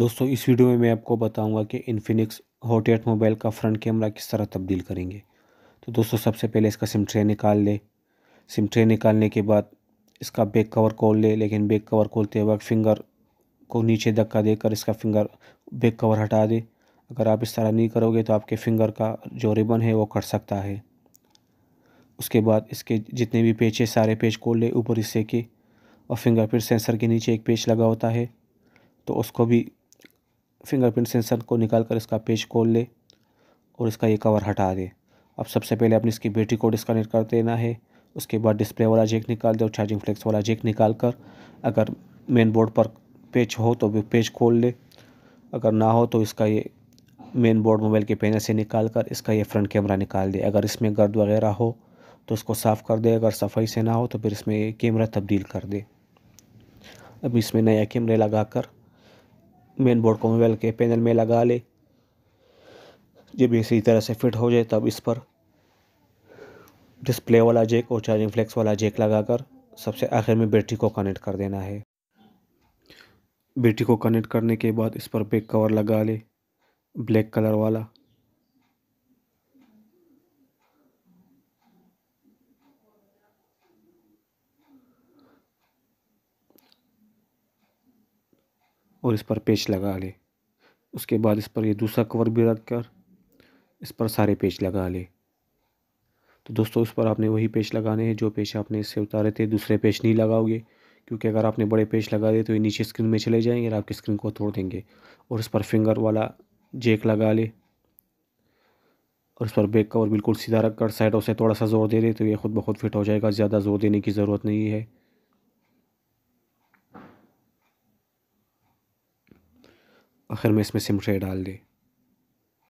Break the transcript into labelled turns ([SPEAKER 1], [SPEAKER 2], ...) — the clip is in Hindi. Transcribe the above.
[SPEAKER 1] दोस्तों इस वीडियो में मैं आपको बताऊंगा कि इन्फिनिक्स हॉट एट मोबाइल का फ्रंट कैमरा किस तरह तब्दील करेंगे तो दोस्तों सबसे पहले इसका सिम ट्रे निकाल ले सिम ट्रे निकालने के बाद इसका बैक कवर खोल ले लेकिन बैक कवर खोलते वक्त फिंगर को नीचे धक्का देकर इसका फिंगर बैक कवर हटा दे अगर आप इस तरह नहीं करोगे तो आपके फिंगर का जो रिबन है वो कट सकता है उसके बाद इसके जितने भी पेज है सारे पेज खोल ले ऊपर हिस्से के और फिंगरप्रिंट सेंसर के नीचे एक पेज लगा होता है तो उसको भी फिंगरप्रिंट सेंसर को निकाल कर इसका पेज खोल ले और इसका ये कवर हटा दे अब सबसे पहले अपनी इसकी बैटरी को डिस्कनेक्ट कर देना है उसके बाद डिस्प्ले वाला जेक निकाल दे और चार्जिंग फ्लेक्स वाला जेक निकाल कर अगर मेन बोर्ड पर पेज हो तो पेज खोल ले अगर ना हो तो इसका ये मेन बोर्ड मोबाइल के पैनल से निकाल कर इसका ये फ्रंट कैमरा निकाल दे अगर इसमें गर्द वगैरह हो तो इसको साफ़ कर दे अगर सफाई से ना हो तो फिर इसमें कैमरा तब्दील कर दे अब इसमें नया कैमरे लगा कर मेन बोर्ड को मोबाइल के पैनल में लगा ले जब इसी तरह से फिट हो जाए तब इस पर डिस्प्ले वाला जैक और चार्जिंग फ्लैक्स वाला जैक लगाकर सबसे आखिर में बैटरी को कनेक्ट कर देना है बैटरी को कनेक्ट करने के बाद इस पर बैक कवर लगा ले ब्लैक कलर वाला और इस पर पेच लगा ले उसके बाद इस पर ये दूसरा कवर भी रख कर इस पर सारे पेच लगा ले तो दोस्तों इस पर आपने वही पेच लगाने हैं जो पेच आपने इससे उतारे थे दूसरे पेच नहीं लगाओगे क्योंकि अगर आपने बड़े पेच लगा दिए तो ये नीचे स्क्रीन में चले जाएंगे और आपकी स्क्रीन को तोड़ देंगे और इस पर फिंगर वाला जेक लगा ले और इस पर बैक कवर बिल्कुल सीधा रख कर साइडों से थोड़ा सा ज़ोर दे दे तो ये खुद ब खुद फिट हो जाएगा ज़्यादा ज़ोर देने की ज़रूरत नहीं है आखिर में इसमें ट्रे डाल दी